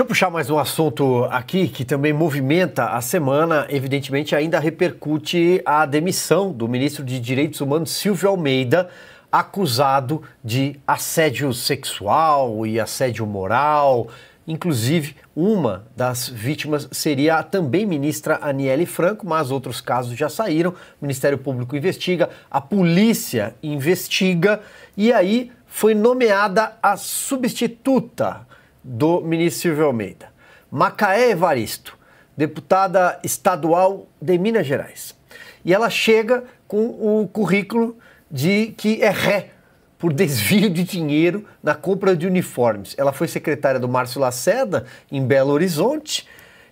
Deixa eu puxar mais um assunto aqui que também movimenta a semana, evidentemente ainda repercute a demissão do ministro de Direitos Humanos Silvio Almeida, acusado de assédio sexual e assédio moral. Inclusive, uma das vítimas seria a também ministra Aniele Franco, mas outros casos já saíram. O Ministério Público investiga, a polícia investiga e aí foi nomeada a substituta do ministro Silvio Almeida. Macaé Evaristo, deputada estadual de Minas Gerais. E ela chega com o currículo de que é ré por desvio de dinheiro na compra de uniformes. Ela foi secretária do Márcio Lacerda, em Belo Horizonte,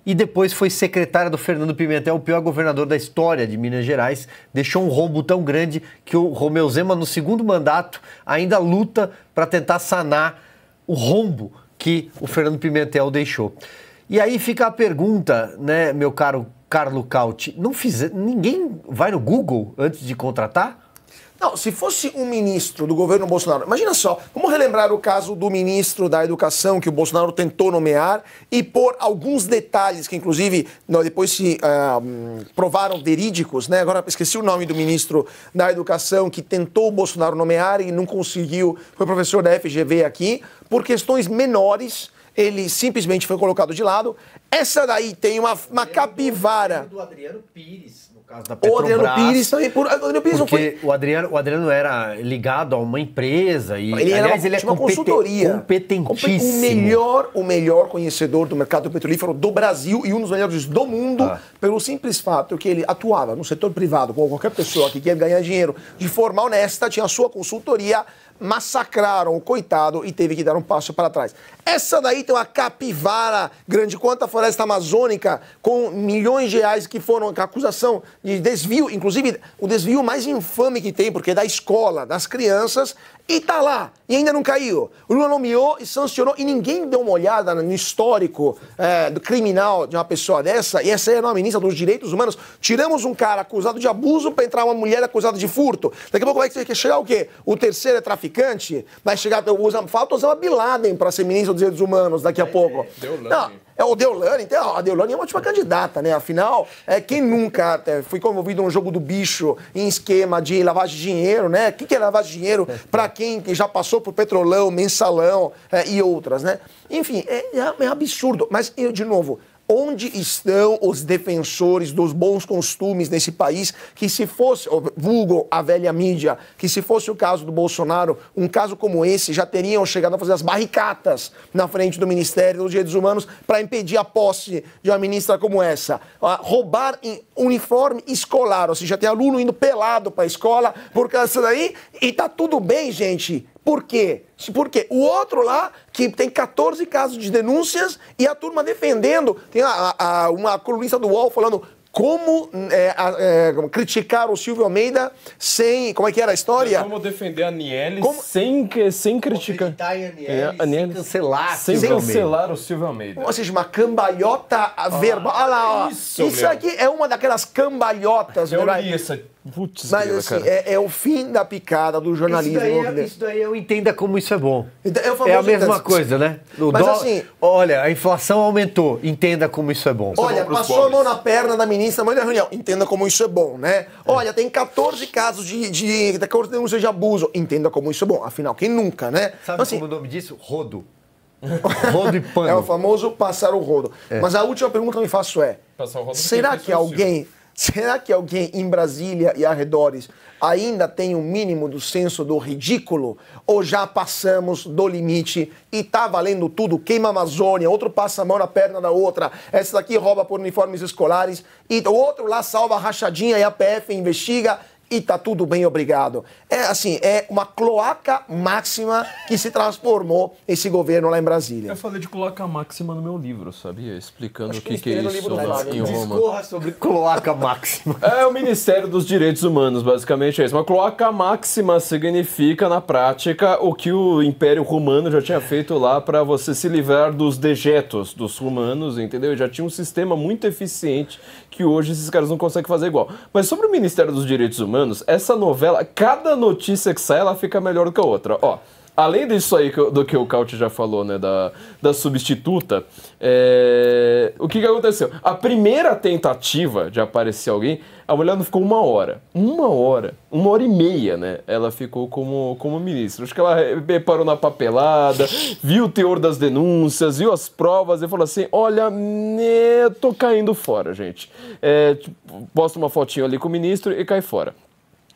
e depois foi secretária do Fernando Pimentel, o pior governador da história de Minas Gerais. Deixou um rombo tão grande que o Romeu Zema, no segundo mandato, ainda luta para tentar sanar o rombo que o Fernando Pimentel deixou. E aí fica a pergunta, né, meu caro Carlo Cauti, não fiz, ninguém vai no Google antes de contratar? Não, se fosse um ministro do governo Bolsonaro, imagina só, vamos relembrar o caso do ministro da Educação que o Bolsonaro tentou nomear e por alguns detalhes que, inclusive, depois se uh, provaram verídicos, né? Agora esqueci o nome do ministro da Educação que tentou o Bolsonaro nomear e não conseguiu, foi professor da FGV aqui, por questões menores ele simplesmente foi colocado de lado. Essa daí tem uma, uma capivara. Do Adriano Pires, caso da O Adriano Pires também. Por, o Adriano Pires porque não foi. O Adriano, o Adriano era ligado a uma empresa e. Ele aliás, era uma, ele é uma consultoria. Competentíssimo. O melhor, o melhor conhecedor do mercado petrolífero do Brasil e um dos melhores do mundo, ah. pelo simples fato que ele atuava no setor privado, como qualquer pessoa que quer ganhar dinheiro de forma honesta, tinha a sua consultoria massacraram o coitado e teve que dar um passo para trás. Essa daí tem uma capivara grande quanto a floresta amazônica, com milhões de reais que foram a acusação de desvio, inclusive o desvio mais infame que tem, porque é da escola, das crianças, e tá lá, e ainda não caiu. O Lula nomeou e sancionou, e ninguém deu uma olhada no histórico é, do criminal de uma pessoa dessa, e essa aí é a ministra dos Direitos Humanos. Tiramos um cara acusado de abuso para entrar uma mulher acusada de furto. Daqui a pouco vai chegar o quê? O terceiro é traficante traficante, vai chegar, usa, falta usar uma Biladen para ser ministro dos Direitos Humanos daqui a é, pouco. Deolane. Não, é o Deolane, então, a Deolane é uma ótima candidata, né? Afinal, é, quem nunca é, foi envolvido num jogo do bicho em esquema de lavagem de dinheiro, né? O que, que é lavagem de dinheiro para quem já passou por Petrolão, Mensalão é, e outras, né? Enfim, é, é, é absurdo. Mas, eu, de novo, Onde estão os defensores dos bons costumes nesse país que se fosse, vulgo a velha mídia, que se fosse o caso do Bolsonaro, um caso como esse, já teriam chegado a fazer as barricatas na frente do Ministério dos Direitos Humanos para impedir a posse de uma ministra como essa. Roubar uniforme escolar, ou seja, tem aluno indo pelado para a escola por causa disso daí, e está tudo bem, gente. Por quê? Porque o outro lá, que tem 14 casos de denúncias e a turma defendendo, tem a, a, uma colunista do UOL falando como é, é, criticar o Silvio Almeida sem. Como é que era a história? Como defender a Niele como... sem, sem criticar. A Niele, é, sem cancelar. Sem cancelar o Silvio Almeida. Ou seja, uma cambalhota ah, verbal. Olha lá, ó. Ah, isso, isso aqui é uma daquelas cambalhotas. Eu né, li essa Putz, Mas assim, é, é, o fim da picada do é- jornalismo. Isso daí, né? isso daí eu entenda como isso é bom. Então, é, é a mesma então, coisa, né? Mas dó... assim. Olha, a inflação aumentou. Entenda como isso é bom. Olha, é bom passou pobres. a mão na perna da ministra mãe da reunião. Entenda como isso é bom, né? Olha, tem 14 casos de, de, denúncias de abuso. Entenda como isso é bom. Afinal, quem nunca, né? Sabe então, assim, como o nome disso? Rodo. rodo e pano. É o famoso passar o rodo. Mas a última pergunta que eu me faço é: será que alguém. Possível Será que alguém em Brasília e arredores ainda tem o um mínimo do senso do ridículo? Ou já passamos do limite e tá valendo tudo? Queima a Amazônia, outro passa a mão na perna da outra, essa daqui rouba por uniformes escolares, e o outro lá salva a rachadinha e a PF investiga e tá tudo bem, obrigado. É assim, é uma cloaca máxima que se transformou esse governo lá em Brasília. Eu falei de cloaca máxima no meu livro, sabia? Explicando o que, que, é isso lá, em Roma. Discorra sobre cloaca máxima. É o Ministério dos Direitos Humanos, basicamente é isso. Uma cloaca máxima significa, na prática, o que o Império Romano já tinha feito lá para você se livrar dos dejetos dos romanos, entendeu? Já tinha um sistema muito eficiente que hoje esses caras não conseguem fazer igual. Mas sobre o Ministério dos Direitos Humanos, Manos, essa novela, cada notícia que sai, ela fica melhor do que a outra. Ó, além disso aí do que o Couch já falou, né, da, da substituta, é... o que, que aconteceu? A primeira tentativa de aparecer alguém, a mulher não ficou uma hora, uma hora, uma hora e meia, né? Ela ficou como, como ministra. Acho que ela reparou na papelada, viu o teor das denúncias, viu as provas e falou assim: olha, né, tô caindo fora, gente. É, tipo, posta uma fotinho ali com o ministro e cai fora.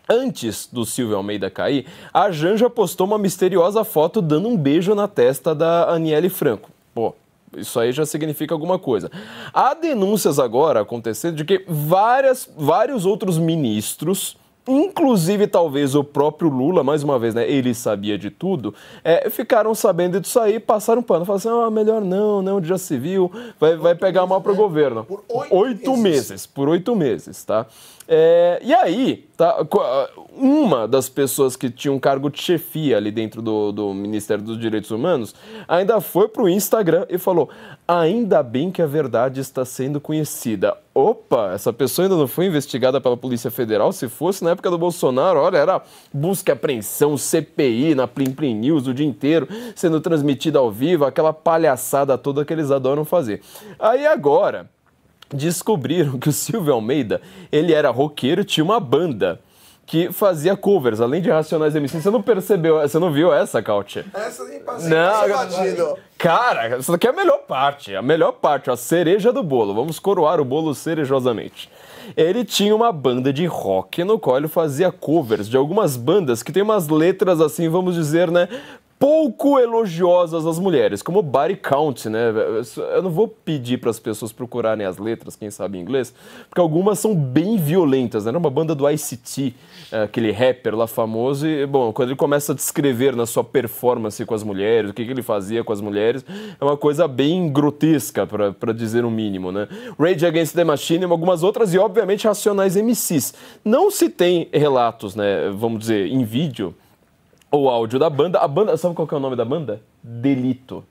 Antes do Silvio Almeida cair, a Janja postou uma misteriosa foto dando um beijo na testa da Aniele Franco. Pô, isso aí já significa alguma coisa. Há denúncias agora acontecendo de que várias, vários outros ministros inclusive talvez o próprio Lula, mais uma vez, né, ele sabia de tudo, é, ficaram sabendo disso aí, passaram pano, falaram assim, ah, melhor não, não, já se viu, vai, vai pegar mal para o né? governo. Por oito, oito meses. meses. Por oito meses, tá? É, e aí, tá, ah, uma das pessoas que tinha um cargo de chefia ali dentro do, do Ministério dos Direitos Humanos ainda foi pro Instagram e falou: Ainda bem que a verdade está sendo conhecida. Opa, essa pessoa ainda não foi investigada pela Polícia Federal. Se fosse na época do Bolsonaro, olha, era busca e apreensão, CPI na Plim Plim News o dia inteiro, sendo transmitida ao vivo, aquela palhaçada toda que eles adoram fazer. Aí agora, descobriram que o Silvio Almeida, ele era roqueiro, tinha uma banda que fazia covers, além de Racionais MC. Você não percebeu, você não viu essa, Couch? Essa nem passei, não, não, Cara, isso daqui é a melhor parte, a melhor parte, a cereja do bolo. Vamos coroar o bolo cerejosamente. Ele tinha uma banda de rock no qual ele fazia covers de algumas bandas que tem umas letras assim, vamos dizer, né, pouco elogiosas às mulheres, como body count, né? Eu não vou pedir para as pessoas procurarem as letras, quem sabe inglês, porque algumas são bem violentas, né? uma banda do ICT, eh, aquele rapper lá famoso, e, bom, quando ele começa a descrever na sua performance com as mulheres, o que, que ele fazia com as mulheres, é uma coisa bem grotesca, para dizer o um mínimo, né? Rage Against the Machine algumas outras, e obviamente Racionais MCs. Não se tem relatos, né, vamos dizer, em vídeo, o áudio da banda. A banda, sabe qual que é o nome da banda? Delito.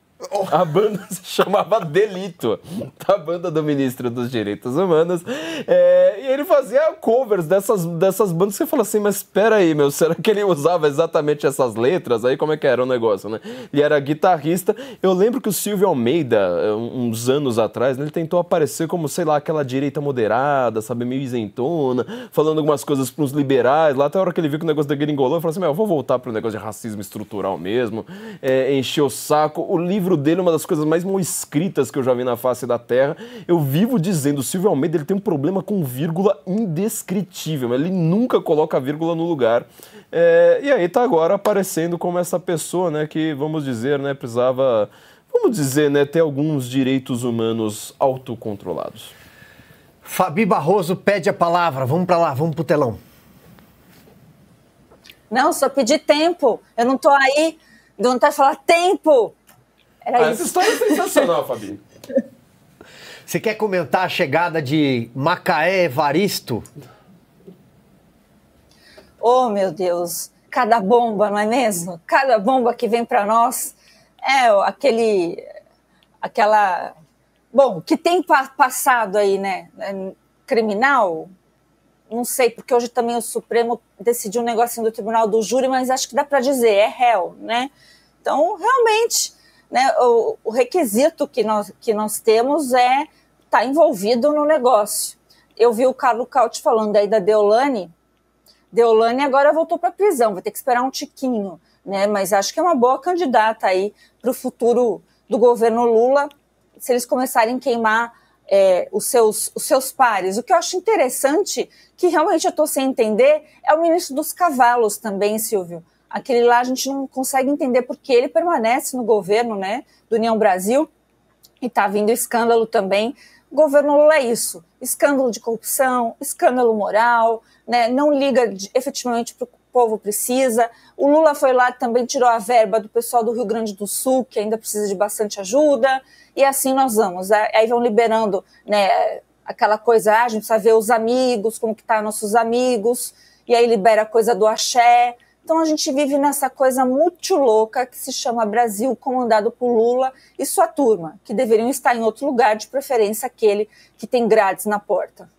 A banda se chamava Delito, a banda do ministro dos Direitos Humanos. É, e ele fazia covers dessas, dessas bandas. Você fala assim, mas espera aí, meu, será que ele usava exatamente essas letras? Aí como é que era o negócio, né? Ele era guitarrista. Eu lembro que o Silvio Almeida, uns anos atrás, né, ele tentou aparecer como, sei lá, aquela direita moderada, sabe, meio isentona, falando algumas coisas para uns liberais. Lá até a hora que ele viu que o negócio da gringolou, ele falou assim, meu, eu vou voltar para o negócio de racismo estrutural mesmo, é, encher o saco. O livro livro dele, uma das coisas mais mal escritas que eu já vi na face da Terra. Eu vivo dizendo, Silvio Almeida ele tem um problema com vírgula indescritível. Ele nunca coloca a vírgula no lugar. É, e aí tá agora aparecendo como essa pessoa, né, que vamos dizer, né, precisava, vamos dizer, né, ter alguns direitos humanos autocontrolados. Fabi Barroso pede a palavra. Vamos para lá, vamos pro telão. Não, só pedi tempo. Eu não tô aí. Não tá falar tempo. Era ah, isso. Essa história é sensacional, Fabinho. Você quer comentar a chegada de Macaé Evaristo? Oh, meu Deus, cada bomba, não é mesmo? Cada bomba que vem para nós é aquele aquela bom, que tem passado aí, né, é criminal, não sei, porque hoje também o Supremo decidiu um negocinho do Tribunal do Júri, mas acho que dá para dizer, é réu, né? Então, realmente, né, o, o, requisito que nós, que nós temos é estar tá envolvido no negócio. Eu vi o Carlos Cauti falando aí da Deolane. Deolane agora voltou para a prisão, vai ter que esperar um tiquinho, né? Mas acho que é uma boa candidata aí para o futuro do governo Lula, se eles começarem a queimar é, os, seus, os seus pares. O que eu acho interessante, que realmente eu estou sem entender, é o ministro dos cavalos também, Silvio aquele lá a gente não consegue entender porque ele permanece no governo, né, do União Brasil, e está vindo escândalo também. O governo Lula é isso, escândalo de corrupção, escândalo moral, né, não liga de, efetivamente para o povo precisa. O Lula foi lá também tirou a verba do pessoal do Rio Grande do Sul, que ainda precisa de bastante ajuda, e assim nós vamos. Aí vão liberando, né, aquela coisa, ah, a gente precisa ver os amigos, como que tá nossos amigos, e aí libera a coisa do axé, então a gente vive nessa coisa muito louca que se chama Brasil, comandado por Lula e sua turma, que deveriam estar em outro lugar, de preferência aquele que tem grades na porta.